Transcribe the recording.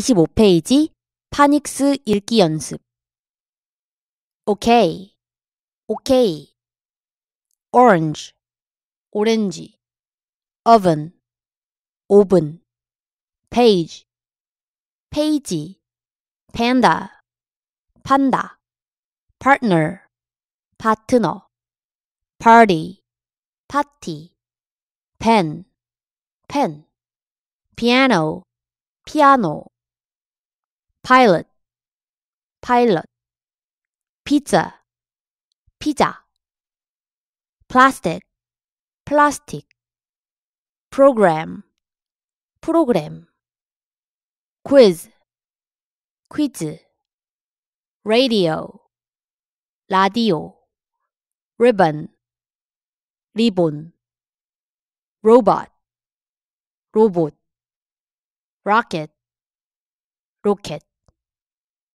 25페이지 파닉스 읽기 연습 오케이 오케이 orange 오렌지 oven 오븐 page 페이지 panda 판다 partner 파트너 party 파티 pen pen piano 피아노 pilot, pilot, pizza, pizza, plastic, plastic, program, program, quiz, quiz, radio, radio, ribbon, ribbon, robot, robot, rocket, rocket.